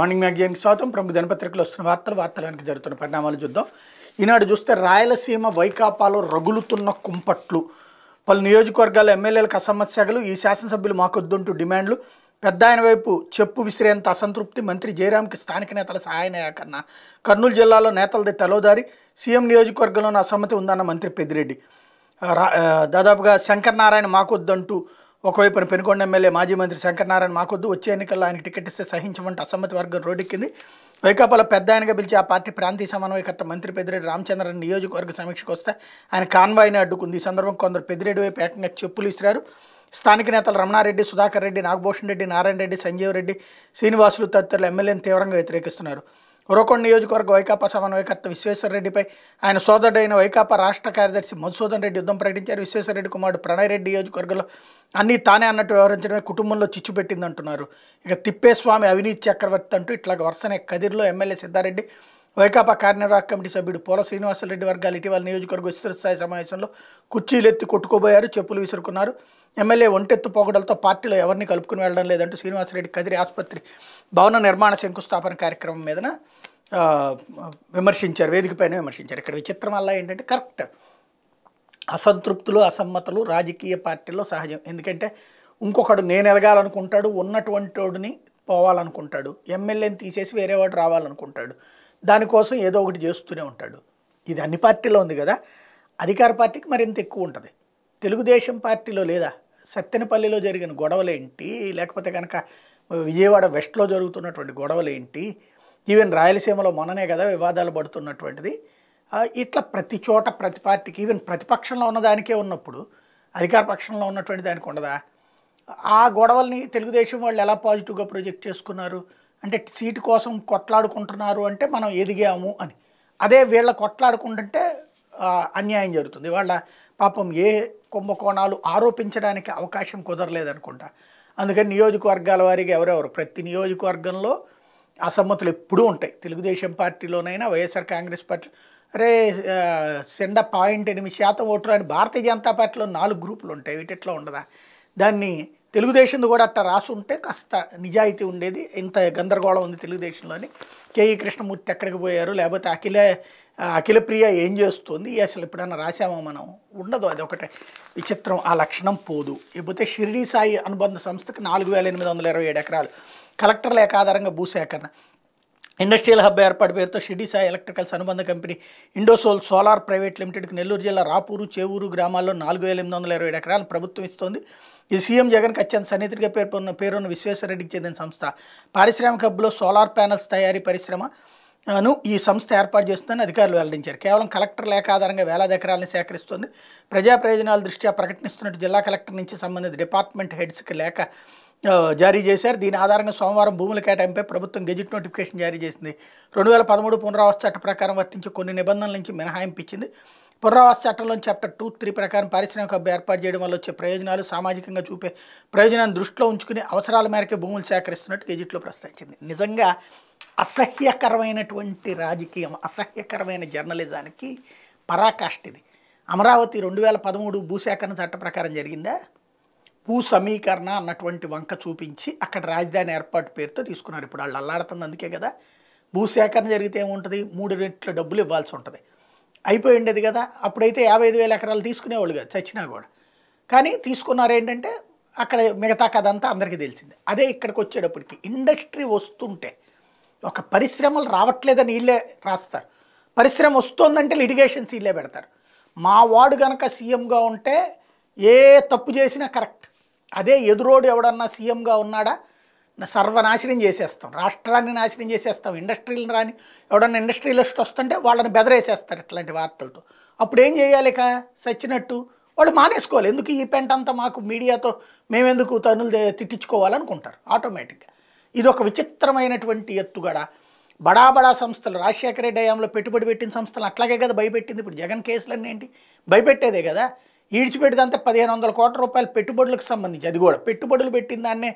morning మ్యాగజైన్కి స్వాగతం ప్రముఖ దినపత్రికలు వస్తున్న వార్తలు వార్తలానికి జరుగుతున్న పరిణామాలు చూద్దాం ఈనాడు చూస్తే రాయలసీమ వైకాపాలో రగులుతున్న కుంపట్లు పలు నియోజకవర్గాల ఎమ్మెల్యేలకు అసమస్యలు ఈ శాసనసభ్యులు మాకొద్దుంటూ డిమాండ్లు పెద్ద ఆయన వైపు చెప్పు విసిరేంత అసంతృప్తి మంత్రి జయరాంకి స్థానిక నేతల సహాయనయ్యా కన్నా కర్నూలు జిల్లాలో నేతలది తలోదారి సీఎం నియోజకవర్గంలోనూ అసమ్మతి ఉందన్న మంత్రి పెద్దిరెడ్డి దాదాపుగా శంకర్ నారాయణ మాకొద్దంటూ ఒకవైపున పెనుకొండ ఎమ్మెల్యే మాజీ మంత్రి శంకరనారాయణ మాకొద్దు వచ్చే ఎన్నికల్లో ఆయనకు టికెట్ ఇస్తే సహించమంటూ అసమ్మతి వర్గం రోడ్డెక్కింది వైకాపాలో పెద్ద ఆయనగా పిలిచి ఆ పార్టీ ప్రాంతీయ సమన్వయకర్త మంత్రి పెద్దిరెడ్డి రామచంద్రన్ నియోజకవర్గ సమీక్షకు వస్తే ఆయన కాన్వాయిని అడ్డుకుంది ఈ సందర్భం కొందరు పెద్దిరెడ్డి వైపు ఏకంగా చెప్పులు ఇసిరారు స్థానిక నేతలు రమణారెడ్డి సుధాకర్ రెడ్డి నాగభూషణ్ రెడ్డి నారాయణ రెడ్డి సంజీవ్ రెడ్డి శ్రీనివాసులు తదితరులు ఎమ్మెల్యేని తీవ్రంగా వ్యతిరేకిస్తున్నారు ఉరకొండ నియోజకవర్గ వైకాపా సమన్వయకర్త విశ్వేశ్వరరెడ్డిపై ఆయన సోదరుడైన వైకాపా రాష్ట్ర కార్యదర్శి మధుసూదన్ రెడ్డి యుద్ధం ప్రకటించారు విశ్వేశ్వరరెడ్డి కుమారుడు ప్రణయరెడ్డి నియోజకవర్గంలో అన్నీ తానే అన్నట్టు వ్యవహరించడమే కుటుంబంలో చిచ్చు పెట్టిందంటున్నారు ఇక తిప్పేస్వామి అవినీతి చక్రవర్తి అంటూ ఇట్లాగ వరుసనే కదిరిలో ఎమ్మెల్యే సిద్ధారెడ్డి వైకాపా కార్యనిర్వాహక కమిటీ సభ్యుడు పోల శ్రీనివాసరెడ్డి వర్గాలు ఇటీవల నియోజకవర్గ విస్తృత స్థాయి సమావేశంలో ఎత్తి కొట్టుకోబోయారు చెప్పులు విసురుకున్నారు ఎమ్మెల్యే ఒంటెత్తు పోగడలతో పార్టీలో ఎవరిని కలుపుకుని వెళ్ళడం లేదంటూ శ్రీనివాసరెడ్డి కదిరి ఆసుపత్రి భవన నిర్మాణ శంకుస్థాపన కార్యక్రమం మీదన విమర్శించారు వేదికపైన విమర్శించారు ఇక్కడ విచిత్రం అలా ఏంటంటే కరెక్ట్ అసంతృప్తులు అసమ్మతులు రాజకీయ పార్టీలో సహజం ఎందుకంటే ఇంకొకడు నేను ఎదగాలనుకుంటాడు ఉన్నటువంటి వాడిని పోవాలనుకుంటాడు ఎమ్మెల్యేని తీసేసి వేరేవాడు రావాలనుకుంటాడు దానికోసం ఏదో ఒకటి చేస్తూనే ఉంటాడు ఇది అన్ని పార్టీలో ఉంది కదా అధికార పార్టీకి మరింత ఎక్కువ ఉంటుంది తెలుగుదేశం పార్టీలో లేదా సత్తెనపల్లిలో జరిగిన గొడవలేంటి లేకపోతే కనుక విజయవాడ వెస్ట్లో జరుగుతున్నటువంటి గొడవలేంటి ఈవెన్ రాయలసీమలో మొన్ననే కదా వివాదాలు పడుతున్నటువంటిది ఇట్లా ప్రతి చోట ప్రతి పార్టీకి ఈవెన్ ప్రతిపక్షంలో ఉన్నదానికే ఉన్నప్పుడు అధికార పక్షంలో ఉన్నటువంటి దానికి ఉండదా ఆ గొడవల్ని తెలుగుదేశం వాళ్ళు ఎలా పాజిటివ్గా ప్రొజెక్ట్ చేసుకున్నారు అంటే సీటు కోసం కొట్లాడుకుంటున్నారు అంటే మనం ఎదిగాము అని అదే వీళ్ళ కొట్లాడుకుంటుంటే అన్యాయం జరుగుతుంది వాళ్ళ పాపం ఏ కుంభకోణాలు ఆరోపించడానికి అవకాశం కుదరలేదనుకుంటా అందుకని నియోజకవర్గాల వారికి ఎవరెవరు ప్రతి నియోజకవర్గంలో అసమ్మతులు ఎప్పుడూ ఉంటాయి తెలుగుదేశం పార్టీలోనైనా వైఎస్ఆర్ కాంగ్రెస్ పార్టీ అరే సెండ పాయింట్ ఎనిమిది శాతం ఓటర్ అని భారతీయ జనతా పార్టీలో నాలుగు గ్రూపులు ఉంటాయి వీటిట్లో ఉండదా దాన్ని తెలుగుదేశం కూడా అట్ట రాసుంటే కాస్త నిజాయితీ ఉండేది ఇంత గందరగోళం ఉంది తెలుగుదేశంలోని కేఈ కృష్ణమూర్తి ఎక్కడికి పోయారు లేకపోతే అఖిల అఖిలప్రియ ఏం చేస్తుంది అసలు ఎప్పుడైనా రాసామో మనం ఉండదు అది ఒకటే విచిత్రం ఆ లక్షణం పోదు లేకపోతే షిరిడి సాయి అనుబంధ సంస్థకు నాలుగు వేల ఎనిమిది వందల ఇరవై ఏడు ఎకరాలు కలెక్టర్ల లేఖ ఆధారంగా భూసేకరణ ఇండస్ట్రియల్ హబ్ ఏర్పాటు పేరుతో షిడి సాయి ఎలక్ట్రికల్స్ అనుబంధ కంపెనీ ఇండోసోల్ సోలార్ ప్రైవేట్ లిమిటెడ్కి నెల్లూరు జిల్లా రాపూరు చేవూరు గ్రామాల్లో నాలుగు వేల ఎనిమిది వందల ఇరవై ఎకరాలను ప్రభుత్వం ఇస్తోంది ఇది సీఎం జగన్కి అత్యంత సన్నిహితుడిగా పేర్కొన్న పేరున్న విశ్వేశ్వరరెడ్డికి చెందిన సంస్థ పారిశ్రామిక హబ్లో సోలార్ ప్యానల్స్ తయారీ పరిశ్రమ ను ఈ సంస్థ ఏర్పాటు చేస్తుందని అధికారులు వెల్లడించారు కేవలం కలెక్టర్ లేఖ ఆధారంగా వేలాది ఎకరాలను సేకరిస్తుంది ప్రజా ప్రయోజనాల దృష్ట్యా ప్రకటిస్తున్నట్టు జిల్లా కలెక్టర్ నుంచి సంబంధిత డిపార్ట్మెంట్ హెడ్స్కి లేఖ జారీ చేశారు దీని ఆధారంగా సోమవారం భూముల కేటాయింపై ప్రభుత్వం గెజిట్ నోటిఫికేషన్ జారీ చేసింది రెండు వేల పదమూడు పునరావాస చట్ట ప్రకారం వర్తించే కొన్ని నిబంధనల నుంచి మినహాయింపు ఇచ్చింది పునరావాస చట్టంలోని చాప్టర్ టూ త్రీ ప్రకారం పారిశ్రామిక హబ్ ఏర్పాటు చేయడం వల్ల వచ్చే ప్రయోజనాలు సామాజికంగా చూపే ప్రయోజనాన్ని దృష్టిలో ఉంచుకుని అవసరాల మేరకే భూములు సేకరిస్తున్నట్టు గెజిట్లో ప్రస్తావించింది నిజంగా అసహ్యకరమైనటువంటి రాజకీయం అసహ్యకరమైన జర్నలిజానికి ఇది అమరావతి రెండు వేల పదమూడు భూసేకరణ చట్ట ప్రకారం జరిగిందా భూ సమీకరణ అన్నటువంటి వంక చూపించి అక్కడ రాజధాని ఏర్పాటు పేరుతో తీసుకున్నారు ఇప్పుడు వాళ్ళు అల్లాడుతుంది అందుకే కదా భూసేకరణ జరిగితే ఏముంటుంది మూడు రెట్ల డబ్బులు ఇవ్వాల్సి ఉంటుంది అయిపోయి ఉండేది కదా అప్పుడైతే యాభై ఐదు వేల ఎకరాలు తీసుకునేవాళ్ళు కదా చచ్చినా కూడా కానీ తీసుకున్నారు ఏంటంటే అక్కడ మిగతా కథ అంతా అందరికీ తెలిసింది అదే ఇక్కడికి వచ్చేటప్పటికి ఇండస్ట్రీ వస్తుంటే ఒక పరిశ్రమలు రావట్లేదని వీళ్ళే రాస్తారు పరిశ్రమ వస్తుందంటే లిటిగేషన్స్ వీళ్ళే పెడతారు మా వాడు కనుక సీఎంగా ఉంటే ఏ తప్పు చేసినా కరెక్ట్ అదే ఎదురోడు ఎవడన్నా సీఎంగా ఉన్నాడా సర్వనాశనం చేసేస్తాం రాష్ట్రాన్ని నాశనం చేసేస్తాం ఇండస్ట్రీలు రాని ఎవడన్నా ఇండస్ట్రీలిస్ట్ వస్తుంటే వాళ్ళని బెదరేసేస్తారు ఇట్లాంటి వార్తలతో అప్పుడు ఏం చేయాలిక సచ్చినట్టు వాళ్ళు మానేసుకోవాలి ఎందుకు ఈ పెంట అంతా మాకు మీడియాతో మేమెందుకు తనులు తిట్టించుకోవాలనుకుంటారు ఆటోమేటిక్గా ఇది ఒక విచిత్రమైనటువంటి ఎత్తుగడ బడా బడా సంస్థలు రాజశేఖర రెడ్డి హయాంలో పెట్టుబడి పెట్టిన సంస్థలు అట్లాగే కదా భయపెట్టింది ఇప్పుడు జగన్ కేసులన్నీ ఏంటి భయపెట్టేదే కదా ఈడ్చిపెట్టిదంతా పదిహేను వందల కోట్ల రూపాయల పెట్టుబడులకు సంబంధించి అది కూడా పెట్టుబడులు పెట్టిన దాన్నే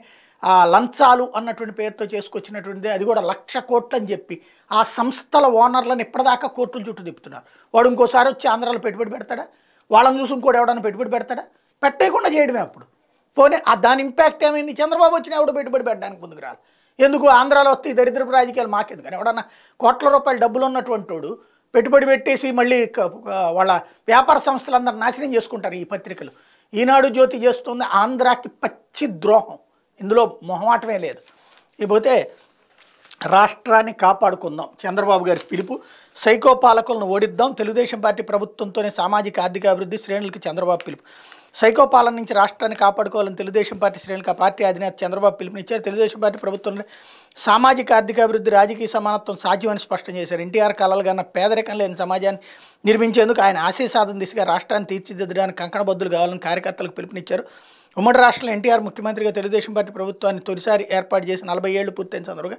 లంచాలు అన్నటువంటి పేరుతో చేసుకొచ్చినటువంటిది అది కూడా లక్ష కోట్లు అని చెప్పి ఆ సంస్థల ఓనర్లను ఇప్పటిదాకా కోర్టుల చుట్టూ తిప్పుతున్నారు వాడు ఇంకోసారి వచ్చి ఆంధ్రాలో పెట్టుబడి పెడతాడా వాళ్ళని చూసి ఇంకోటి ఎవడన్నా పెట్టుబడి పెడతాడా పెట్టేయకుండా చేయడమే అప్పుడు పోనీ దాని ఇంపాక్ట్ ఏమైంది చంద్రబాబు వచ్చిన ఎవడు పెట్టుబడి పెట్టడానికి ముందుకు రాలి ఎందుకు ఆంధ్రాలో వస్తే దరిద్రపు రాజకీయాలు మాకెందుకని ఎవడన్నా కోట్ల రూపాయల డబ్బులు ఉన్నటువంటి వాడు పెట్టుబడి పెట్టేసి మళ్ళీ వాళ్ళ వ్యాపార సంస్థలందరూ నాశనం చేసుకుంటారు ఈ పత్రికలు ఈనాడు జ్యోతి చేస్తుంది ఆంధ్రాకి పచ్చి ద్రోహం ఇందులో మొహమాటమే లేదు ఇకపోతే రాష్ట్రాన్ని కాపాడుకుందాం చంద్రబాబు గారి పిలుపు సైకో పాలకులను ఓడిద్దాం తెలుగుదేశం పార్టీ ప్రభుత్వంతోనే సామాజిక ఆర్థిక అభివృద్ధి శ్రేణులకి చంద్రబాబు పిలుపు పాలన నుంచి రాష్ట్రాన్ని కాపాడుకోవాలని తెలుగుదేశం పార్టీ శ్రేణులకు ఆ పార్టీ అధినేత చంద్రబాబు పిలుపునిచ్చారు తెలుగుదేశం పార్టీ ప్రభుత్వంలో సామాజిక ఆర్థిక అభివృద్ధి రాజకీయ సమానత్వం సాధ్యమని స్పష్టం చేశారు ఎన్టీఆర్ కన్నా పేదరికం లేని సమాజాన్ని నిర్మించేందుకు ఆయన ఆశయ దిశగా రాష్ట్రాన్ని తీర్చిదిద్దడానికి కంకణబద్దులు కావాలని కార్యకర్తలకు పిలుపునిచ్చారు ఉమ్మడి రాష్ట్రంలో ఎన్టీఆర్ ముఖ్యమంత్రిగా తెలుగుదేశం పార్టీ ప్రభుత్వాన్ని తొలిసారి ఏర్పాటు చేసి నలభై ఏళ్లు పూర్తయిన సందర్భంగా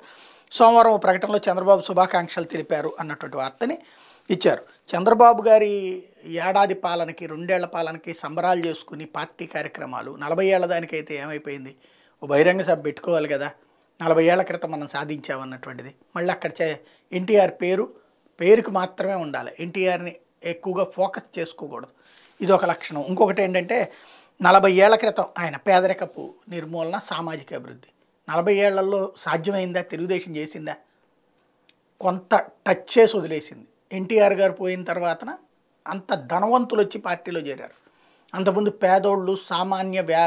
సోమవారం ప్రకటనలో చంద్రబాబు శుభాకాంక్షలు తెలిపారు అన్నటువంటి వార్తని ఇచ్చారు చంద్రబాబు గారి ఏడాది పాలనకి రెండేళ్ల పాలనకి సంబరాలు చేసుకుని పార్టీ కార్యక్రమాలు నలభై ఏళ్ళ దానికైతే ఏమైపోయింది ఓ బహిరంగ సభ పెట్టుకోవాలి కదా నలభై ఏళ్ల క్రితం మనం సాధించామన్నటువంటిది మళ్ళీ అక్కడ చే ఎన్టీఆర్ పేరు పేరుకు మాత్రమే ఉండాలి ఎన్టీఆర్ని ఎక్కువగా ఫోకస్ చేసుకోకూడదు ఇది ఒక లక్షణం ఇంకొకటి ఏంటంటే నలభై ఏళ్ల క్రితం ఆయన పేదరికపు నిర్మూలన సామాజిక అభివృద్ధి నలభై ఏళ్లలో సాధ్యమైందా తెలుగుదేశం చేసిందా కొంత టచ్ చేసి వదిలేసింది ఎన్టీఆర్ గారు పోయిన తర్వాతన అంత ధనవంతులు వచ్చి పార్టీలో చేరారు అంతకుముందు పేదోళ్ళు సామాన్య వ్యా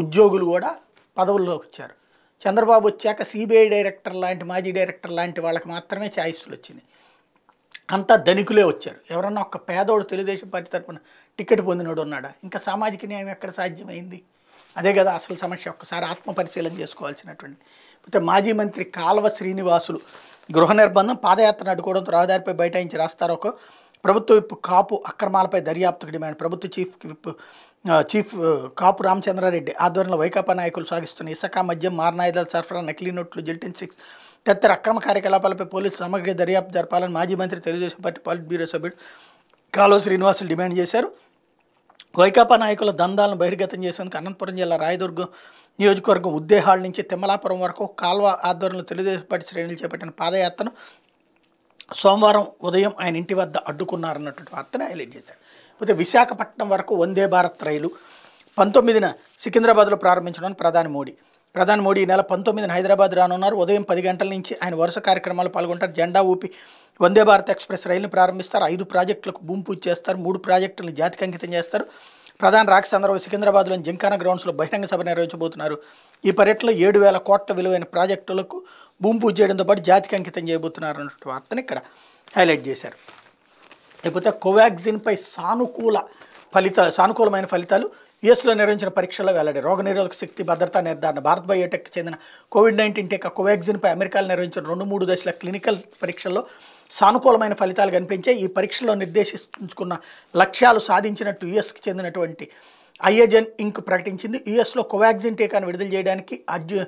ఉద్యోగులు కూడా పదవుల్లోకి వచ్చారు చంద్రబాబు వచ్చాక సిబిఐ డైరెక్టర్ లాంటి మాజీ డైరెక్టర్ లాంటి వాళ్ళకి మాత్రమే ఛాయిస్లు వచ్చినాయి అంతా ధనికులే వచ్చారు ఎవరన్నా ఒక్క పేదోడు తెలుగుదేశం పార్టీ తరఫున టికెట్ పొందినోడు ఉన్నాడా ఇంకా సామాజిక న్యాయం ఎక్కడ సాధ్యమైంది అదే కదా అసలు సమస్య ఒక్కసారి ఆత్మ పరిశీలన చేసుకోవాల్సినటువంటి అయితే మాజీ మంత్రి కాలవ శ్రీనివాసులు గృహ నిర్బంధం పాదయాత్ర అడ్డుకోవడంతో రహదారిపై బైఠాయించి ఒక ప్రభుత్వ విప్పు కాపు అక్రమాలపై దర్యాప్తుకు డిమాండ్ ప్రభుత్వ chief whip chief Kapu Ramachandra Reddy ఆధ్వర్యంలో వైకాపా నాయకులు సాగిస్తున్న ఇసక మద్యం మారణాయుధాల సరఫరా నకిలీ నోట్లు జిల్టిన్ సిక్స్ తదితర అక్రమ కార్యకలాపాలపై పోలీసులు సమగ్ర దర్యాప్తు జరపాలని మాజీ మంత్రి తెలుగుదేశం పార్టీ పాలిట్ బ్యూరో సభ్యుడు కాలో శ్రీనివాసులు డిమాండ్ చేశారు వైకాపా నాయకుల దందాలను బహిర్గతం చేసేందుకు అనంతపురం జిల్లా రాయదుర్గం నియోజకవర్గం ఉద్దేహాల నుంచి తిమ్మలాపురం వరకు కాల్వ ఆధ్వర్యంలో తెలుగుదేశం పార్టీ శ్రేణులు చేపట్టిన పాదయాత్రను సోమవారం ఉదయం ఆయన ఇంటి వద్ద అడ్డుకున్నారన్నటువంటి వార్తను హైలైట్ చేశారు అయితే విశాఖపట్నం వరకు వందే భారత్ రైలు పంతొమ్మిదిన సికింద్రాబాద్లో ప్రారంభించడం ప్రధాని మోడీ ప్రధాని మోడీ ఈ నెల పంతొమ్మిదిన హైదరాబాద్ రానున్నారు ఉదయం పది గంటల నుంచి ఆయన వరుస కార్యక్రమాలు పాల్గొంటారు జెండా ఊపి వందే భారత్ ఎక్స్ప్రెస్ రైలును ప్రారంభిస్తారు ఐదు ప్రాజెక్టులకు భూమి పూజ చేస్తారు మూడు ప్రాజెక్టులను జాతికి అంకితం చేస్తారు ప్రధాని రాక్ష చంద్రబాబు సికింద్రాబాద్లోని జింకానా గ్రౌండ్స్లో బహిరంగ సభ నిర్వహించబోతున్నారు ఈ పర్యటనలో ఏడు వేల కోట్ల విలువైన ప్రాజెక్టులకు భూమి పూజ చేయడంతో పాటు జాతికి అంకితం చేయబోతున్నారు అన్నటువంటి వార్తను ఇక్కడ హైలైట్ చేశారు లేకపోతే కోవాక్సిన్పై సానుకూల ఫలితాలు సానుకూలమైన ఫలితాలు యుఎస్లో నిర్వహించిన పరీక్షల్లో వెల్లడి రోగనిరోధక శక్తి భద్రతా నిర్ధారణ భారత్ బయోటెక్ చెందిన కోవిడ్ నైన్టీన్ టీకా కోవాక్సిన్పై అమెరికాలో నిర్వహించిన రెండు మూడు దశల క్లినికల్ పరీక్షల్లో సానుకూలమైన ఫలితాలు కనిపించే ఈ పరీక్షలో నిర్దేశించుకున్న లక్ష్యాలు సాధించినట్టు యుఎస్కి చెందినటువంటి ఐఏజెన్ ఇంక్ ప్రకటించింది యుఎస్లో కోవాక్సిన్ టీకాను విడుదల చేయడానికి అర్జు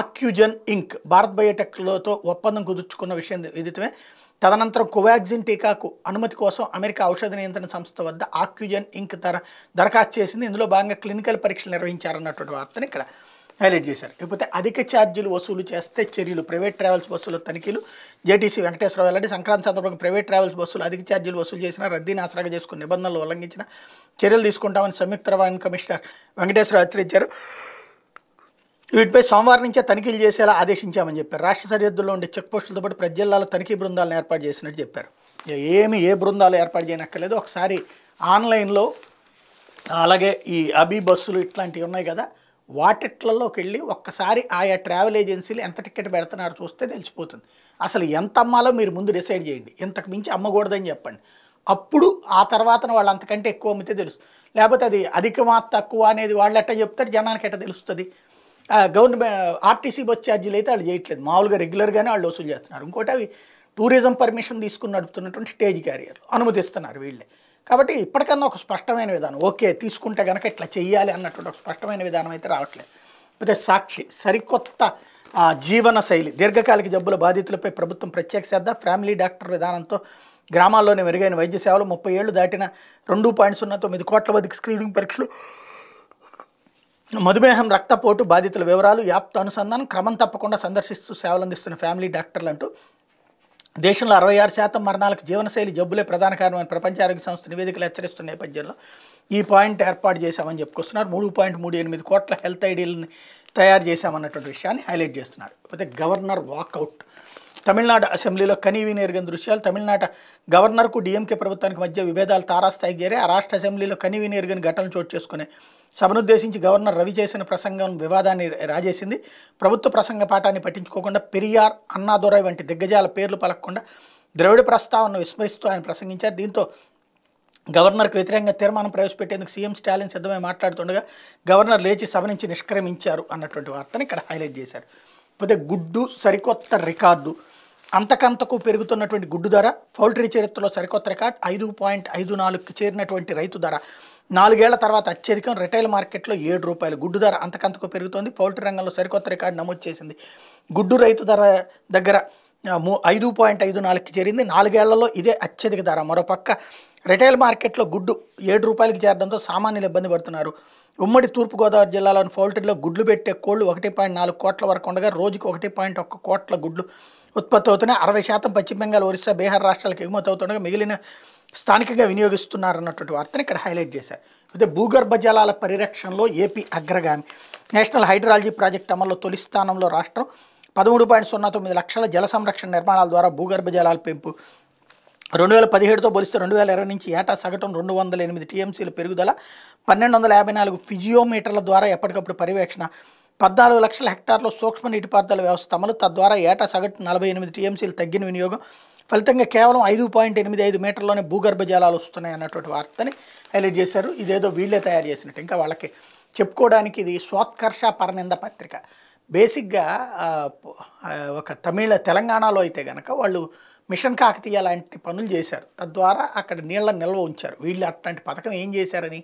ఆక్యూజన్ ఇంక్ భారత్ బయోటెక్లతో ఒప్పందం కుదుర్చుకున్న విషయం విదితమే తదనంతరం కోవాక్సిన్ టీకాకు అనుమతి కోసం అమెరికా ఔషధ నియంత్రణ సంస్థ వద్ద ఆక్యుజన్ ఇంక్ తర దరఖాస్తు చేసింది ఇందులో భాగంగా క్లినికల్ పరీక్షలు నిర్వహించారన్నటువంటి వార్తను ఇక్కడ హైలైట్ చేశారు ఇకపోతే అధిక ఛార్జీలు వసూలు చేస్తే చర్యలు ప్రైవేట్ ట్రావెల్స్ బస్సుల తనిఖీలు జేటీసీ వెంకటేశ్వరరావు వెల్లడి సంక్రాంతి సందర్భంగా ప్రైవేట్ ట్రావెల్స్ బస్సులు అధిక ఛార్జీలు వసూలు చేసిన రద్దీని ఆసరాగా చేసుకుని నిబంధనలు ఉల్లంఘించిన చర్యలు తీసుకుంటామని సంయుక్త రవాణా కమిషనర్ వెంకటేశ్వరరావు హెచ్చరించారు వీటిపై సోమవారం నుంచే తనిఖీలు చేసేలా ఆదేశించామని చెప్పారు రాష్ట్ర సరిహద్దుల్లో ఉండే చెక్పోస్టులతో పాటు ప్రజల్లాలో తనిఖీ బృందాలను ఏర్పాటు చేసినట్టు చెప్పారు ఏమి ఏ బృందాలు ఏర్పాటు చేయనక్కర్లేదు ఒకసారి ఆన్లైన్లో అలాగే ఈ అబీ బస్సులు ఇట్లాంటివి ఉన్నాయి కదా వాటిట్లలోకి వెళ్ళి ఒక్కసారి ఆయా ట్రావెల్ ఏజెన్సీలు ఎంత టికెట్ పెడుతున్నారో చూస్తే తెలిసిపోతుంది అసలు ఎంత అమ్మాలో మీరు ముందు డిసైడ్ చేయండి ఇంతకు మించి అమ్మకూడదని చెప్పండి అప్పుడు ఆ తర్వాత వాళ్ళు అంతకంటే ఎక్కువ అమ్మితే తెలుసు లేకపోతే అది అధిక తక్కువ అనేది వాళ్ళు ఎట్ట చెప్తారు జనానికి ఎట్ట తెలుస్తుంది గవర్నమెంట్ ఆర్టీసీ బస్ ఛార్జీలు అయితే వాళ్ళు చేయట్లేదు మామూలుగా రెగ్యులర్గానే వాళ్ళు వసూలు చేస్తున్నారు ఇంకోటి అవి టూరిజం పర్మిషన్ తీసుకుని నడుపుతున్నటువంటి స్టేజ్ క్యారియర్లు అనుమతిస్తున్నారు వీళ్ళే కాబట్టి ఇప్పటికన్నా ఒక స్పష్టమైన విధానం ఓకే తీసుకుంటే కనుక ఇట్లా చెయ్యాలి అన్నటువంటి ఒక స్పష్టమైన విధానం అయితే రావట్లేదు లేకపోతే సాక్షి సరికొత్త జీవన శైలి దీర్ఘకాలిక జబ్బుల బాధితులపై ప్రభుత్వం ప్రత్యేక శ్రద్ధ ఫ్యామిలీ డాక్టర్ విధానంతో గ్రామాల్లోనే మెరుగైన వైద్య సేవలు ముప్పై ఏళ్ళు దాటిన రెండు పాయింట్ సున్నా తొమ్మిది కోట్ల మందికి స్క్రీనింగ్ పరీక్షలు మధుమేహం రక్తపోటు బాధితుల వివరాలు యాప్తో అనుసంధానం క్రమం తప్పకుండా సందర్శిస్తూ సేవలందిస్తున్న ఫ్యామిలీ డాక్టర్లు అంటూ దేశంలో అరవై ఆరు శాతం మరణాలకు జీవనశైలి జబ్బులే ప్రధాన కారణమైన ప్రపంచ ఆరోగ్య సంస్థ నివేదికలు హెచ్చరిస్తున్న నేపథ్యంలో ఈ పాయింట్ ఏర్పాటు చేశామని చెప్పుకొస్తున్నారు మూడు పాయింట్ మూడు ఎనిమిది కోట్ల హెల్త్ ఐడీలని తయారు చేశామన్నటువంటి విషయాన్ని హైలైట్ చేస్తున్నారు అయితే గవర్నర్ వాకౌట్ తమిళనాడు అసెంబ్లీలో కనీవిని ఎరిగిన దృశ్యాలు తమిళనాడు గవర్నర్కు డిఎంకే ప్రభుత్వానికి మధ్య విభేదాలు తారాస్థాయికి చేరి ఆ రాష్ట్ర అసెంబ్లీలో కనీవిని ఎరిగిన ఘటనలు చోటు చేసుకునే సభనుద్దేశించి గవర్నర్ రవి చేసిన ప్రసంగం వివాదాన్ని రాజేసింది ప్రభుత్వ ప్రసంగ పాఠాన్ని పట్టించుకోకుండా పెరియార్ అన్నాదురై వంటి దిగ్గజాల పేర్లు పలకకుండా ద్రవిడ ప్రస్తావనను విస్మరిస్తూ ఆయన ప్రసంగించారు దీంతో గవర్నర్కు వ్యతిరేకంగా తీర్మానం ప్రవేశపెట్టేందుకు సీఎం స్టాలిన్ సిద్ధమై మాట్లాడుతుండగా గవర్నర్ లేచి సభ నుంచి నిష్క్రమించారు అన్నటువంటి వార్తను ఇక్కడ హైలైట్ చేశారు పోతే గుడ్డు సరికొత్త రికార్డు అంతకంతకు పెరుగుతున్నటువంటి గుడ్డు ధర పౌల్ట్రీ చరిత్రలో సరికొత్త రికార్డ్ ఐదు పాయింట్ ఐదు నాలుగుకి చేరినటువంటి రైతు ధర నాలుగేళ్ల తర్వాత అత్యధికం రిటైల్ మార్కెట్లో ఏడు రూపాయలు గుడ్డు ధర అంతకంతకు పెరుగుతోంది పౌల్ట్రీ రంగంలో సరికొత్త రికార్డు నమోదు చేసింది గుడ్డు రైతు ధర దగ్గర ఐదు పాయింట్ ఐదు నాలుగుకి చేరింది నాలుగేళ్లలో ఇదే అత్యధిక ధర మరోపక్క రిటైల్ మార్కెట్లో గుడ్డు ఏడు రూపాయలకి చేరడంతో సామాన్యులు ఇబ్బంది పడుతున్నారు ఉమ్మడి తూర్పుగోదావరి జిల్లాలోని పౌల్ట్రీలో గుడ్లు పెట్టే కోళ్లు ఒకటి పాయింట్ నాలుగు కోట్ల వరకు ఉండగా రోజుకు ఒకటి పాయింట్ ఒక్క కోట్ల గుడ్లు ఉత్పత్తి అవుతున్నాయి అరవై శాతం పశ్చిమ బెంగాల్ ఒరిస్సా బీహార్ రాష్ట్రాలకు ఎగుమతి అవుతుండగా మిగిలిన స్థానికంగా వినియోగిస్తున్నారన్నటువంటి వార్తను ఇక్కడ హైలైట్ చేశారు అయితే భూగర్భ జలాల పరిరక్షణలో ఏపీ అగ్రగామి నేషనల్ హైడ్రాలజీ ప్రాజెక్ట్ అమల్లో తొలి స్థానంలో రాష్ట్రం పదమూడు పాయింట్ సున్నా తొమ్మిది లక్షల జల సంరక్షణ నిర్మాణాల ద్వారా భూగర్భ జలాల పెంపు రెండు వేల పదిహేడుతో పోలిస్తే రెండు వేల ఇరవై నుంచి ఏటా సగటు రెండు వందల ఎనిమిది టీఎంసీల పెరుగుదల పన్నెండు వందల యాభై నాలుగు ఫిజియోమీటర్ల ద్వారా ఎప్పటికప్పుడు పర్యవేక్షణ పద్నాలుగు లక్షల హెక్టార్లో సూక్ష్మ నీటిపారుదల వ్యవస్థ అమలు తద్వారా ఏటా సగటు నలభై ఎనిమిది టీఎంసీలు తగ్గిన వినియోగం ఫలితంగా కేవలం ఐదు పాయింట్ ఎనిమిది ఐదు మీటర్లోనే భూగర్భ జలాలు వస్తున్నాయి అన్నటువంటి వార్తని హైలైట్ చేశారు ఇదేదో వీళ్ళే తయారు చేసినట్టు ఇంకా వాళ్ళకి చెప్పుకోవడానికి ఇది స్వాత్కర్ష పరనింద పత్రిక బేసిక్గా ఒక తమిళ తెలంగాణలో అయితే కనుక వాళ్ళు మిషన్ కాకతీయ లాంటి పనులు చేశారు తద్వారా అక్కడ నీళ్ళ నిల్వ ఉంచారు వీళ్ళు అట్లాంటి పథకం ఏం చేశారని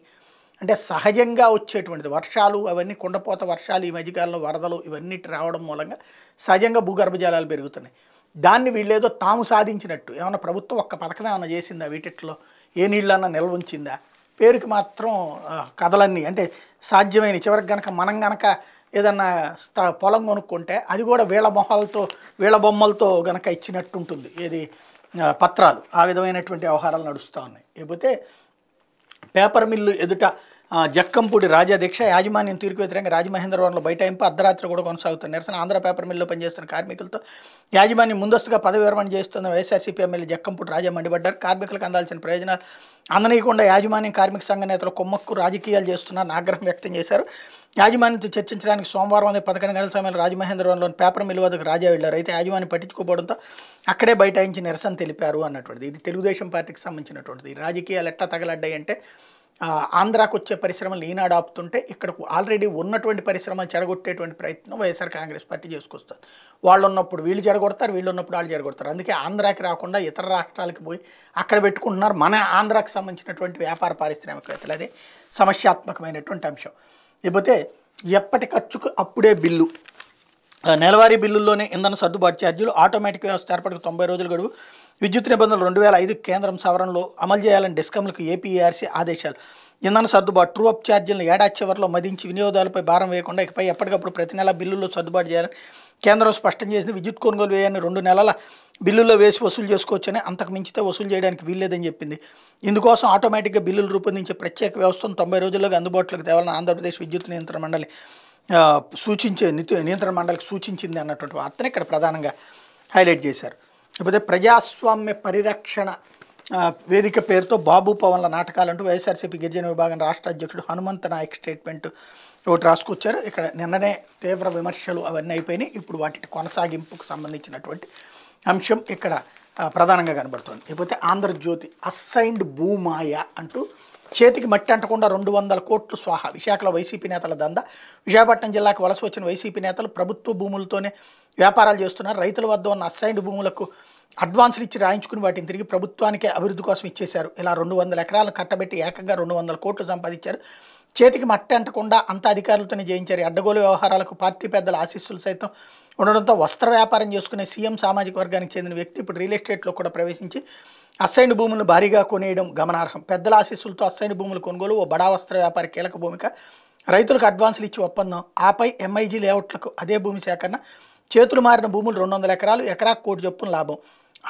అంటే సహజంగా వచ్చేటువంటిది వర్షాలు అవన్నీ కుండపోత వర్షాలు ఈ మధ్యకాలంలో వరదలు ఇవన్నీ రావడం మూలంగా సహజంగా భూగర్భ జలాలు పెరుగుతున్నాయి దాన్ని వీళ్ళేదో తాము సాధించినట్టు ఏమైనా ప్రభుత్వం ఒక్క పథకం ఏమైనా చేసిందా వీటిట్లో ఏ నీళ్ళన్నా నిల్వ ఉంచిందా పేరుకి మాత్రం కథలన్నీ అంటే సాధ్యమైన చివరికి గనక మనం గనక ఏదన్నా పొలం కొనుక్కుంటే అది కూడా వీళ్ళ మొహాలతో వీళ్ళ బొమ్మలతో గనక ఇచ్చినట్టు ఉంటుంది ఏది పత్రాలు ఆ విధమైనటువంటి వ్యవహారాలు నడుస్తూ ఉన్నాయి లేకపోతే పేపర్ మిల్లు ఎదుట జక్కంపూడి రాజా దీక్ష యాజమాన్యం తీర్పు వ్యతిరేకంగా రాజమహేంద్రవరంలో బైఠాయింపు అర్ధరాత్రి కూడా కొనసాగుతున్న నిరసన ఆంధ్ర పేపర్ మిల్లో పనిచేస్తున్న కార్మికులతో యాజమాన్యం ముందస్తుగా పదవి విరమణ చేస్తున్న వైఎస్ఆర్సీపీ ఎమ్మెల్యే జక్కంపూడి రాజా మండిపడ్డారు కార్మికులకు అందాల్సిన ప్రయోజనాలు అందనీయకుండా యాజమాన్యం కార్మిక సంఘ నేతలు కొమ్మక్కు రాజకీయాలు చేస్తున్నారని ఆగ్రహం వ్యక్తం చేశారు యాజమాన్యంతో చర్చించడానికి సోమవారం ఉదయం పదకొండు గంటల సమయంలో రాజమహేంద్రవరంలోని పేపర్ మిల్లు వద్దకు రాజా వెళ్లారు అయితే యాజమాన్యం పట్టించుకోవడంతో అక్కడే బైఠాయించి నిరసన తెలిపారు అన్నటువంటిది ఇది తెలుగుదేశం పార్టీకి సంబంధించినటువంటిది రాజకీయాలు ఎట్టా తగలడ్డాయి అంటే ఆంధ్రాకు వచ్చే పరిశ్రమలు ఈనాడు ఆపుతుంటే ఇక్కడకు ఆల్రెడీ ఉన్నటువంటి పరిశ్రమలు చెడగొట్టేటువంటి ప్రయత్నం వైఎస్ఆర్ కాంగ్రెస్ పార్టీ చేసుకొస్తుంది వాళ్ళు ఉన్నప్పుడు వీళ్ళు చెడగొడతారు వీళ్ళు ఉన్నప్పుడు వాళ్ళు చెడగొడతారు అందుకే ఆంధ్రాకి రాకుండా ఇతర రాష్ట్రాలకి పోయి అక్కడ పెట్టుకుంటున్నారు మన ఆంధ్రాకి సంబంధించినటువంటి వ్యాపార పారిశ్రామికవేత్తలు అది సమస్యాత్మకమైనటువంటి అంశం లేకపోతే ఎప్పటి ఖర్చుకు అప్పుడే బిల్లు నెలవారీ బిల్లుల్లోనే ఇంధన సర్దుబాటు ఛార్జీలు ఆటోమేటిక్ వ్యవస్థ ఏర్పడికి తొంభై రోజులు గడువు విద్యుత్ నిబంధనలు రెండు వేల ఐదు కేంద్రం సవరణలో అమలు చేయాలని డిస్కంలకు ఏపీఆర్సీ ఆదేశాలు ఇంధన సర్దుబాటు ట్రూ అప్ ఛార్జీలను ఏడాది చివరిలో మదించి వినియోగదారులపై భారం వేయకుండా ఇకపై ఎప్పటికప్పుడు ప్రతి నెల బిల్లుల్లో సర్దుబాటు చేయాలని కేంద్రం స్పష్టం చేసింది విద్యుత్ కొనుగోలు వ్యయాన్ని రెండు నెలల బిల్లుల్లో వేసి వసూలు చేసుకోవచ్చని అంతకు మించితే వసూలు చేయడానికి వీల్లేదని చెప్పింది ఇందుకోసం ఆటోమేటిక్గా బిల్లులు రూపొందించే ప్రత్యేక వ్యవస్థను తొంభై రోజుల్లో అందుబాటులోకి తేవాలని ఆంధ్రప్రదేశ్ విద్యుత్ నియంత్రణ మండలి సూచించే నియంత్రణ మండలికి సూచించింది అన్నటువంటి వార్తను ఇక్కడ ప్రధానంగా హైలైట్ చేశారు లేకపోతే ప్రజాస్వామ్య పరిరక్షణ వేదిక పేరుతో బాబు పవన్ల నాటకాలంటూ వైఎస్ఆర్సీపీ గిరిజన విభాగం రాష్ట్ర అధ్యక్షుడు హనుమంత నాయక్ స్టేట్మెంట్ ఒకటి రాసుకొచ్చారు ఇక్కడ నిన్ననే తీవ్ర విమర్శలు అవన్నీ అయిపోయినాయి ఇప్పుడు వాటి కొనసాగింపుకు సంబంధించినటువంటి అంశం ఇక్కడ ప్రధానంగా కనబడుతుంది లేకపోతే ఆంధ్రజ్యోతి అసైన్డ్ భూమాయ అంటూ చేతికి మట్టి అంటకుండా రెండు వందల కోట్లు స్వాహ విశాఖలో వైసీపీ నేతల దంద విశాఖపట్నం జిల్లాకు వలస వచ్చిన వైసీపీ నేతలు ప్రభుత్వ భూములతోనే వ్యాపారాలు చేస్తున్నారు రైతుల వద్ద ఉన్న అసైన్డ్ భూములకు అడ్వాన్సులు ఇచ్చి రాయించుకుని వాటిని తిరిగి ప్రభుత్వానికే అభివృద్ధి కోసం ఇచ్చేశారు ఇలా రెండు వందల ఎకరాలు కట్టబెట్టి ఏకంగా రెండు వందల కోట్లు సంపాదించారు చేతికి మట్టి అంటకుండా అంత అధికారులతోనే జయించారు అడ్డగోలు వ్యవహారాలకు పార్టీ పెద్దల ఆశీస్సులు సైతం ఉండడంతో వస్త్ర వ్యాపారం చేసుకునే సీఎం సామాజిక వర్గానికి చెందిన వ్యక్తి ఇప్పుడు రియల్ ఎస్టేట్లో కూడా ప్రవేశించి అసైన్ భూములను భారీగా కొనేయడం గమనార్హం పెద్దల ఆశీస్సులతో అసైన్ భూములు కొనుగోలు ఓ బడా వస్త్ర వ్యాపారి కీలక భూమిక రైతులకు అడ్వాన్సులు ఇచ్చి ఒప్పందం ఆపై ఎంఐజీ లేఅవుట్లకు అదే భూమి సేకరణ చేతులు మారిన భూములు రెండు వందల ఎకరాలు ఎకరాకు కోటి చొప్పున లాభం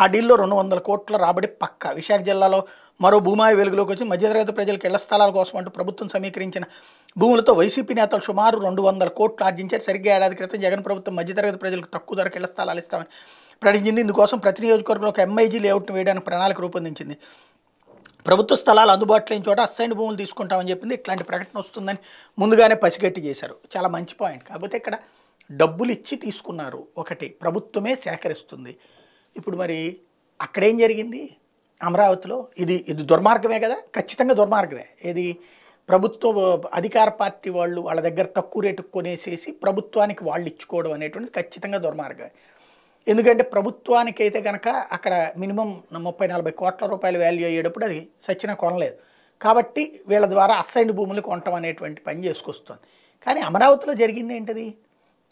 ఆ డీల్లో రెండు వందల కోట్ల రాబడి పక్క విశాఖ జిల్లాలో మరో భూమాయి వెలుగులోకి వచ్చి మధ్యతరగతి ప్రజలకు ఇళ్ల స్థలాల కోసం అంటూ ప్రభుత్వం సమీకరించిన భూములతో వైసీపీ నేతలు సుమారు రెండు వందల కోట్లు ఆర్జించారు సరిగ్గా ఏడాది క్రితం జగన్ ప్రభుత్వం మధ్యతరగతి ప్రజలకు తక్కువ ధరకు ఇళ్ల స్థలాలు ఇస్తామని ప్రకటించింది ఇందుకోసం ప్రతి నియోజకవర్గంలో ఒక ఎంఐజీ లేఅవుట్ను వేయడానికి ప్రణాళిక రూపొందించింది ప్రభుత్వ స్థలాలు అందుబాటులో లేని చోట అసైన్ భూములు తీసుకుంటామని చెప్పింది ఇట్లాంటి ప్రకటన వస్తుందని ముందుగానే పసిగట్టి చేశారు చాలా మంచి పాయింట్ కాకపోతే ఇక్కడ డబ్బులు ఇచ్చి తీసుకున్నారు ఒకటి ప్రభుత్వమే సేకరిస్తుంది ఇప్పుడు మరి అక్కడేం జరిగింది అమరావతిలో ఇది ఇది దుర్మార్గమే కదా ఖచ్చితంగా దుర్మార్గమే ఇది ప్రభుత్వ అధికార పార్టీ వాళ్ళు వాళ్ళ దగ్గర తక్కువ రేటు కొనేసేసి ప్రభుత్వానికి వాళ్ళు ఇచ్చుకోవడం అనేటువంటిది ఖచ్చితంగా దుర్మార్గమే ఎందుకంటే ప్రభుత్వానికి అయితే కనుక అక్కడ మినిమం ముప్పై నలభై కోట్ల రూపాయలు వాల్యూ అయ్యేటప్పుడు అది సచిన కొనలేదు కాబట్టి వీళ్ళ ద్వారా అస్సైన్ భూములు కొనటం అనేటువంటి పని చేసుకొస్తుంది కానీ అమరావతిలో జరిగింది ఏంటది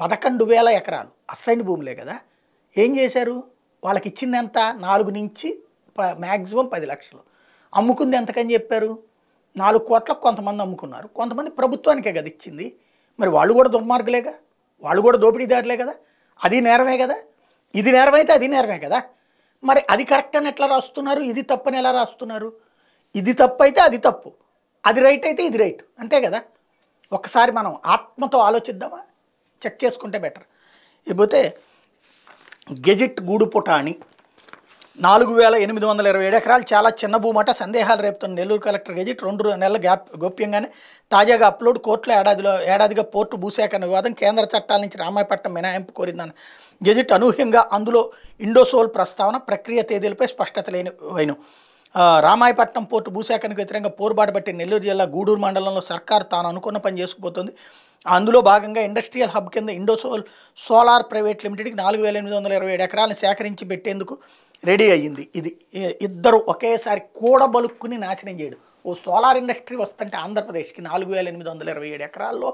పదకొండు వేల ఎకరాలు అస్సైన్ భూములే కదా ఏం చేశారు వాళ్ళకి ఇచ్చింది ఎంత నాలుగు నుంచి ప మ్యాక్సిమం పది లక్షలు అమ్ముకుంది ఎంతకని చెప్పారు నాలుగు కోట్లకు కొంతమంది అమ్ముకున్నారు కొంతమంది ప్రభుత్వానికే కదా ఇచ్చింది మరి వాళ్ళు కూడా దుర్మార్గులేగా వాళ్ళు కూడా దోపిడీదారులే కదా అది నేరమే కదా ఇది నేరమైతే అది నేరమే కదా మరి అది కరెక్ట్ అని ఎట్లా రాస్తున్నారు ఇది తప్పని ఎలా రాస్తున్నారు ఇది తప్పు అయితే అది తప్పు అది రైట్ అయితే ఇది రైట్ అంతే కదా ఒకసారి మనం ఆత్మతో ఆలోచిద్దామా చెక్ చేసుకుంటే బెటర్ ఇకపోతే గెజిట్ గూడుపుటాణి నాలుగు వేల ఎనిమిది వందల ఇరవై ఏడు ఎకరాలు చాలా చిన్న భూమట సందేహాలు రేపుతుంది నెల్లూరు కలెక్టర్ గెజిట్ రెండు నెలల గ్యాప్ గోప్యంగానే తాజాగా అప్లోడ్ కోర్టులో ఏడాదిలో ఏడాదిగా పోర్టు భూసేకరణ వివాదం కేంద్ర చట్టాల నుంచి రామాయపట్నం మినహాయింపు కోరిందని గెజిట్ అనూహ్యంగా అందులో ఇండోసోల్ ప్రస్తావన ప్రక్రియ తేదీలపై స్పష్టత లేని వైను రామాయపట్నం పోర్టు భూసేకరణకు వ్యతిరేకంగా పోరుబాటు పట్టి నెల్లూరు జిల్లా గూడూరు మండలంలో సర్కారు తాను అనుకున్న పని చేసుకుపోతుంది అందులో భాగంగా ఇండస్ట్రియల్ హబ్ కింద ఇండోసోల్ సోలార్ ప్రైవేట్ లిమిటెడ్కి నాలుగు వేల ఎనిమిది వందల ఇరవై ఏడు ఎకరాలను సేకరించి పెట్టేందుకు రెడీ అయ్యింది ఇది ఇద్దరు ఒకేసారి కూడబలుక్కుని నాశనం చేయడు ఓ సోలార్ ఇండస్ట్రీ వస్తుంటే ఆంధ్రప్రదేశ్కి నాలుగు వేల ఎనిమిది వందల ఇరవై ఏడు ఎకరాల్లో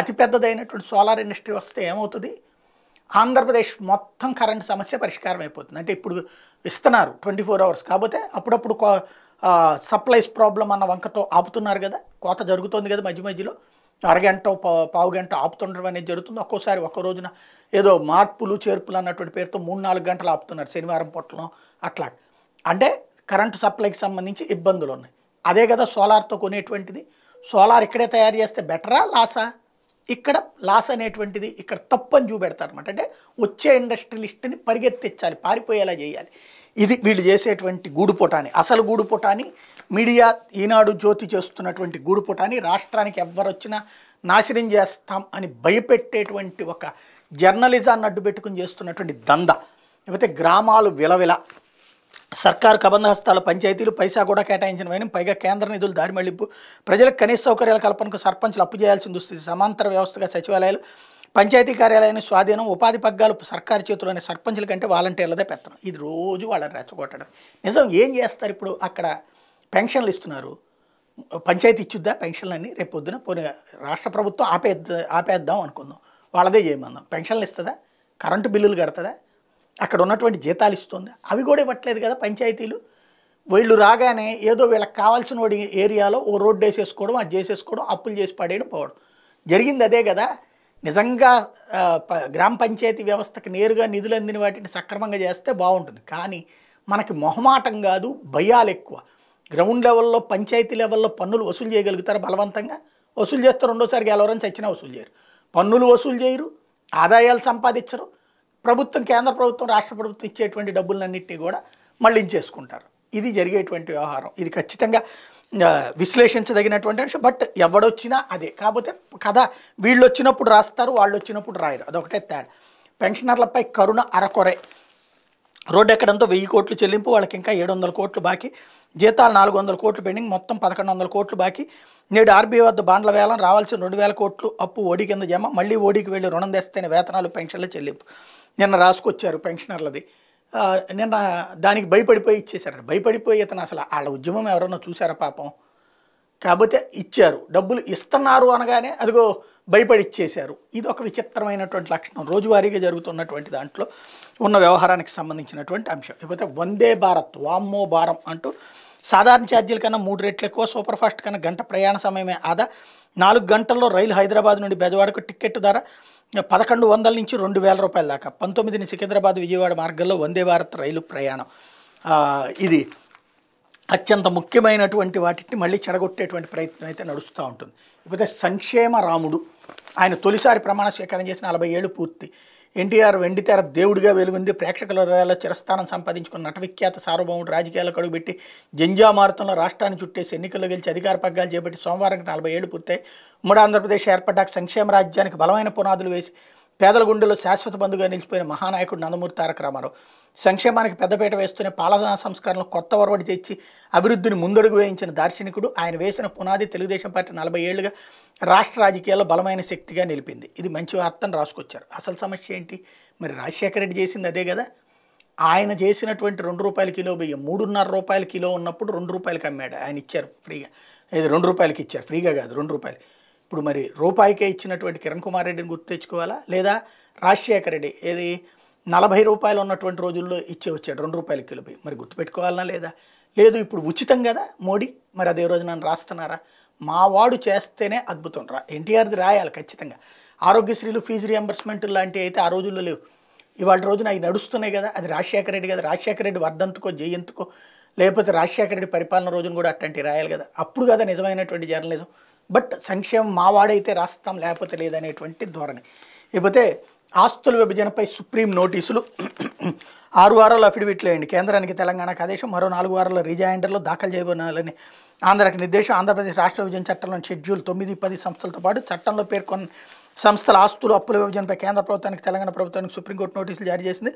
అతిపెద్దదైనటువంటి సోలార్ ఇండస్ట్రీ వస్తే ఏమవుతుంది ఆంధ్రప్రదేశ్ మొత్తం కరెంటు సమస్య పరిష్కారం అయిపోతుంది అంటే ఇప్పుడు ఇస్తున్నారు ట్వంటీ ఫోర్ అవర్స్ కాకపోతే అప్పుడప్పుడు సప్లైస్ ప్రాబ్లం అన్న వంకతో ఆపుతున్నారు కదా కోత జరుగుతుంది కదా మధ్య మధ్యలో అరగంట పావు గంట ఆపుతుండడం అనేది జరుగుతుంది ఒక్కోసారి ఒక్క రోజున ఏదో మార్పులు చేర్పులు అన్నటువంటి పేరుతో మూడు నాలుగు గంటలు ఆపుతున్నారు శనివారం పొట్టడం అట్లా అంటే కరెంటు సప్లైకి సంబంధించి ఇబ్బందులు ఉన్నాయి అదే కదా సోలార్తో కొనేటువంటిది సోలార్ ఇక్కడే తయారు చేస్తే బెటరా లాసా ఇక్కడ లాస్ అనేటువంటిది ఇక్కడ తప్పని చూపెడతారు అంటే వచ్చే ఇండస్ట్రియలిస్ట్ని పరిగెత్తించాలి పారిపోయేలా చేయాలి ఇది వీళ్ళు చేసేటువంటి గూడుపోటాని అసలు గూడుపోటాని మీడియా ఈనాడు జ్యోతి చేస్తున్నటువంటి గూడుపోటాని రాష్ట్రానికి ఎవ్వరొచ్చినా నాశనం చేస్తాం అని భయపెట్టేటువంటి ఒక జర్నలిజాన్ని అడ్డుపెట్టుకుని చేస్తున్నటువంటి దంద లేకపోతే గ్రామాలు విలవిల సర్కారు కబంధ హస్తాల పంచాయతీలు పైసా కూడా కేటాయించిన వైనం పైగా కేంద్ర నిధులు దారి మళ్లింపు ప్రజలకు కనీస సౌకర్యాల కల్పనకు సర్పంచులు అప్పు చేయాల్సిన దుస్థితి సమాంతర వ్యవస్థగా సచివాలయాలు పంచాయతీ కార్యాలయాన్ని స్వాధీనం ఉపాధి పగ్గాలు సర్కారు చేతిలోని సర్పంచుల కంటే వాలంటీర్లదే పెత్తనం ఇది రోజు వాళ్ళని రెచ్చగొట్టడం నిజం ఏం చేస్తారు ఇప్పుడు అక్కడ పెన్షన్లు ఇస్తున్నారు పంచాయతీ ఇచ్చుద్దా అన్నీ రేపు పొద్దున పోనీ రాష్ట్ర ప్రభుత్వం ఆపే ఆపేద్దాం అనుకుందాం వాళ్ళదే చేయమందాం పెన్షన్లు ఇస్తుందా కరెంటు బిల్లులు కడుతుందా అక్కడ ఉన్నటువంటి జీతాలు ఇస్తుందా అవి కూడా ఇవ్వట్లేదు కదా పంచాయతీలు వీళ్ళు రాగానే ఏదో వీళ్ళకి కావాల్సిన ఏరియాలో ఓ రోడ్డు వేసేసుకోవడం అది చేసేసుకోవడం అప్పులు చేసి పడేయడం పోవడం జరిగింది అదే కదా నిజంగా గ్రామ పంచాయతీ వ్యవస్థకు నేరుగా నిధులు అందిన వాటిని సక్రమంగా చేస్తే బాగుంటుంది కానీ మనకి మొహమాటం కాదు భయాలు ఎక్కువ గ్రౌండ్ లెవెల్లో పంచాయతీ లెవెల్లో పన్నులు వసూలు చేయగలుగుతారు బలవంతంగా వసూలు చేస్తే రెండోసారి గెలవరం చచ్చినా వసూలు చేయరు పన్నులు వసూలు చేయరు ఆదాయాలు సంపాదించరు ప్రభుత్వం కేంద్ర ప్రభుత్వం రాష్ట్ర ప్రభుత్వం ఇచ్చేటువంటి డబ్బులన్నింటినీ కూడా మళ్ళించేసుకుంటారు ఇది జరిగేటువంటి వ్యవహారం ఇది ఖచ్చితంగా విశ్లేషించదగినటువంటి అంశం బట్ ఎవడొచ్చినా అదే కాకపోతే కథ వీళ్ళు వచ్చినప్పుడు రాస్తారు వాళ్ళు వచ్చినప్పుడు రాయరు అదొకటే తేడా పెన్షనర్లపై కరుణ అరకొరే రోడ్డు ఎక్కడంతో వెయ్యి కోట్లు చెల్లింపు వాళ్ళకి ఇంకా ఏడు వందల కోట్లు బాకీ జీతాలు నాలుగు వందల కోట్లు పెండింగ్ మొత్తం పదకొండు వందల కోట్లు బాకీ నేడు ఆర్బీఐ వద్ద బాండ్ల వేలం రావాల్సిన రెండు వేల కోట్లు అప్పు ఓడి కింద జమ మళ్ళీ ఓడికి వెళ్ళి రుణం తెస్తేనే వేతనాలు పెన్షన్ల చెల్లింపు నిన్న రాసుకొచ్చారు పెన్షనర్లది నిన్న దానికి భయపడిపోయి ఇచ్చేశారు భయపడిపోయి ఇతను అసలు వాళ్ళ ఉద్యమం ఎవరన్నా చూసారా పాపం కాకపోతే ఇచ్చారు డబ్బులు ఇస్తున్నారు అనగానే అదిగో భయపడి ఇచ్చేశారు ఇది ఒక విచిత్రమైనటువంటి లక్షణం రోజువారీగా జరుగుతున్నటువంటి దాంట్లో ఉన్న వ్యవహారానికి సంబంధించినటువంటి అంశం ఇకపోతే వందే భారత్ వామ్మో భారం అంటూ సాధారణ ఛార్జీల కన్నా మూడు రెట్లు ఎక్కువ సూపర్ ఫాస్ట్ కన్నా గంట ప్రయాణ సమయమే ఆదా నాలుగు గంటల్లో రైలు హైదరాబాద్ నుండి బెజవాడకు టికెట్ ధర పదకొండు వందల నుంచి రెండు వేల రూపాయల దాకా పంతొమ్మిదిని సికింద్రాబాద్ విజయవాడ మార్గంలో వందే భారత్ రైలు ప్రయాణం ఇది అత్యంత ముఖ్యమైనటువంటి వాటిని మళ్ళీ చెడగొట్టేటువంటి ప్రయత్నం అయితే నడుస్తూ ఉంటుంది ఇకపోతే సంక్షేమ రాముడు ఆయన తొలిసారి ప్రమాణ స్వీకారం చేసి నలభై ఏళ్ళు పూర్తి ఎన్టీఆర్ వెండితెర దేవుడిగా వెలుగుంది ప్రేక్షకుల హృదయాల్లో చిరస్థానం సంపాదించుకున్న నటవిఖ్యాత సార్వభౌముడు రాజకీయాలకు అడుగుపెట్టి జంజామారుతంలో రాష్ట్రాన్ని చుట్టేసి ఎన్నికల్లో గెలిచి అధికార పగ్గాలు చేపట్టి సోమవారం నలభై ఏడు పూర్తయి ఉమ్మడి ఆంధ్రప్రదేశ్ ఏర్పడ్డాక సంక్షేమ రాజ్యానికి బలమైన పునాదులు వేసి పేదల గుండెలో శాశ్వత బంధుగా నిలిచిపోయిన మహానాయకుడు నందమూరి తారక రామారావు సంక్షేమానికి పెద్దపీట వేస్తూనే పాలనా సంస్కరణలు కొత్త ఒరవడి తెచ్చి అభివృద్ధిని ముందడుగు వేయించిన దార్శనికుడు ఆయన వేసిన పునాది తెలుగుదేశం పార్టీ నలభై ఏళ్ళుగా రాష్ట్ర రాజకీయాల్లో బలమైన శక్తిగా నిలిపింది ఇది మంచి వార్తను రాసుకొచ్చారు అసలు సమస్య ఏంటి మరి రాజశేఖర రెడ్డి చేసింది అదే కదా ఆయన చేసినటువంటి రెండు రూపాయల కిలో బియ్యం మూడున్నర రూపాయల కిలో ఉన్నప్పుడు రెండు రూపాయలకి అమ్మాడు ఆయన ఇచ్చారు ఫ్రీగా ఇది రెండు రూపాయలకి ఇచ్చారు ఫ్రీగా కాదు రెండు రూపాయలు ఇప్పుడు మరి రూపాయికే ఇచ్చినటువంటి కిరణ్ కుమార్ రెడ్డిని గుర్తు తెచ్చుకోవాలా లేదా రాజశేఖర రెడ్డి ఏది నలభై రూపాయలు ఉన్నటువంటి రోజుల్లో ఇచ్చే వచ్చాడు రెండు రూపాయలు కిలో మరి గుర్తుపెట్టుకోవాలన్నా లేదా లేదు ఇప్పుడు ఉచితం కదా మోడీ మరి అదే రోజు నన్ను రాస్తున్నారా మా వాడు చేస్తేనే అద్భుతం రా ఎన్టీఆర్ది రాయాలి ఖచ్చితంగా ఆరోగ్యశ్రీలు ఫీజు రియంబర్స్మెంట్ లాంటివి అయితే ఆ రోజుల్లో లేవు ఇవాళ రోజున అవి నడుస్తున్నాయి కదా అది రాజశేఖర రెడ్డి కదా రాజశేఖర రెడ్డి వర్ధంతుకో జయంతుకో లేకపోతే రాజశేఖర రెడ్డి పరిపాలన రోజున కూడా అట్లాంటివి రాయాలి కదా అప్పుడు కదా నిజమైనటువంటి జర్నలిజం బట్ సంక్షేమం మా వాడైతే రాస్తాం లేకపోతే లేదనేటువంటి ధోరణి లేకపోతే ఆస్తుల విభజనపై సుప్రీం నోటీసులు ఆరు వారాలు అఫిడవిట్లు వేయండి కేంద్రానికి తెలంగాణకు ఆదేశం మరో నాలుగు వారాల రిజాయిండర్లో దాఖలు చేయబోనాలని ఆంధ్రాకి నిర్దేశం ఆంధ్రప్రదేశ్ రాష్ట్ర విభజన చట్టంలో షెడ్యూల్ తొమ్మిది పది సంస్థలతో పాటు చట్టంలో పేర్కొన్న సంస్థల ఆస్తులు అప్పుల విభజనపై కేంద్ర ప్రభుత్వానికి తెలంగాణ ప్రభుత్వానికి సుప్రీంకోర్టు నోటీసులు జారీ చేసింది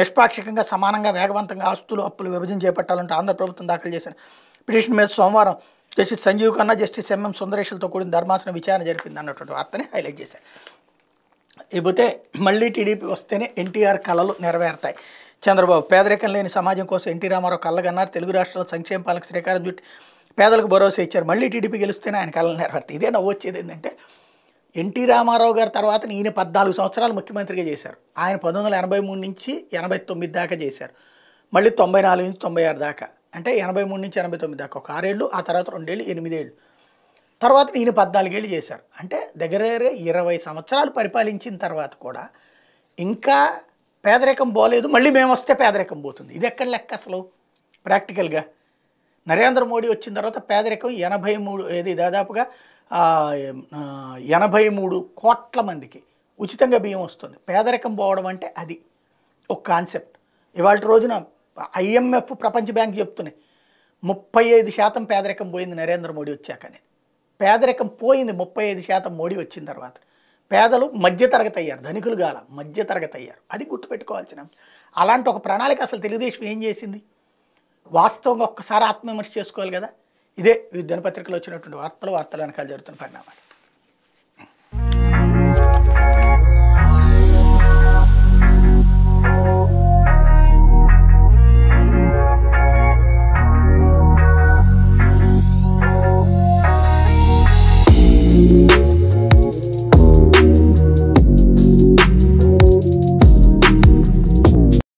నిష్పాక్షికంగా సమానంగా వేగవంతంగా ఆస్తులు అప్పులు విభజన చేపట్టాలంటూ ఆంధ్ర ప్రభుత్వం దాఖలు చేసిన పిటిషన్ మీద సోమవారం justice Sanjiv Khanna justice M M సుందరేశ్వరితో కూడిన ధర్మాసనం విచారణ జరిపింది అన్నటువంటి వార్తని హైలైట్ చేశారు ఇకపోతే మళ్ళీ టీడీపీ వస్తేనే ఎన్టీఆర్ కళలు నెరవేరుతాయి చంద్రబాబు పేదరికం లేని సమాజం కోసం ఎన్టీ రామారావు కళ్ళగన్నారు తెలుగు రాష్ట్రాల సంక్షేమ పాలక శ్రీకారం చుట్టి పేదలకు భరోసా ఇచ్చారు మళ్ళీ టీడీపీ గెలిస్తేనే ఆయన కళలు నెరవేరుతాయి ఇదే నవ్వు వచ్చేది ఏంటంటే ఎన్టీ రామారావు గారి తర్వాత ఈయన పద్నాలుగు సంవత్సరాలు ముఖ్యమంత్రిగా చేశారు ఆయన పంతొమ్మిది వందల ఎనభై మూడు నుంచి ఎనభై తొమ్మిది దాకా చేశారు మళ్ళీ తొంభై నాలుగు నుంచి తొంభై ఆరు దాకా అంటే ఎనభై మూడు నుంచి ఎనభై తొమ్మిది దాకా ఒక ఆరేళ్ళు ఆ తర్వాత రెండేళ్ళు ఎనిమిదేళ్ళు తర్వాత ఈయన పద్నాలుగేళ్ళు చేశారు అంటే దగ్గర దగ్గర ఇరవై సంవత్సరాలు పరిపాలించిన తర్వాత కూడా ఇంకా పేదరికం పోలేదు మళ్ళీ మేము వస్తే పేదరికం పోతుంది ఇది ఎక్కడ లెక్క అసలు ప్రాక్టికల్గా నరేంద్ర మోడీ వచ్చిన తర్వాత పేదరికం ఎనభై మూడు ఏది దాదాపుగా ఎనభై మూడు కోట్ల మందికి ఉచితంగా బియ్యం వస్తుంది పేదరికం పోవడం అంటే అది ఒక కాన్సెప్ట్ ఇవాళ రోజున ఐఎంఎఫ్ ప్రపంచ బ్యాంక్ చెప్తున్నాయి ముప్పై ఐదు శాతం పేదరికం పోయింది నరేంద్ర మోడీ వచ్చాకనేది పేదరికం పోయింది ముప్పై ఐదు శాతం మోడీ వచ్చిన తర్వాత పేదలు మధ్యతరగతి అయ్యారు ధనికులు గాల మధ్యతరగతి అయ్యారు అది గుర్తుపెట్టుకోవాల్సిన అలాంటి ఒక ప్రణాళిక అసలు తెలుగుదేశం ఏం చేసింది వాస్తవంగా ఒక్కసారి ఆత్మవిమర్శ చేసుకోవాలి కదా ఇదే విద్యన పత్రికలో వచ్చినటువంటి వార్తలు వార్తల వెనకాల జరుగుతున్న పరిణామాలు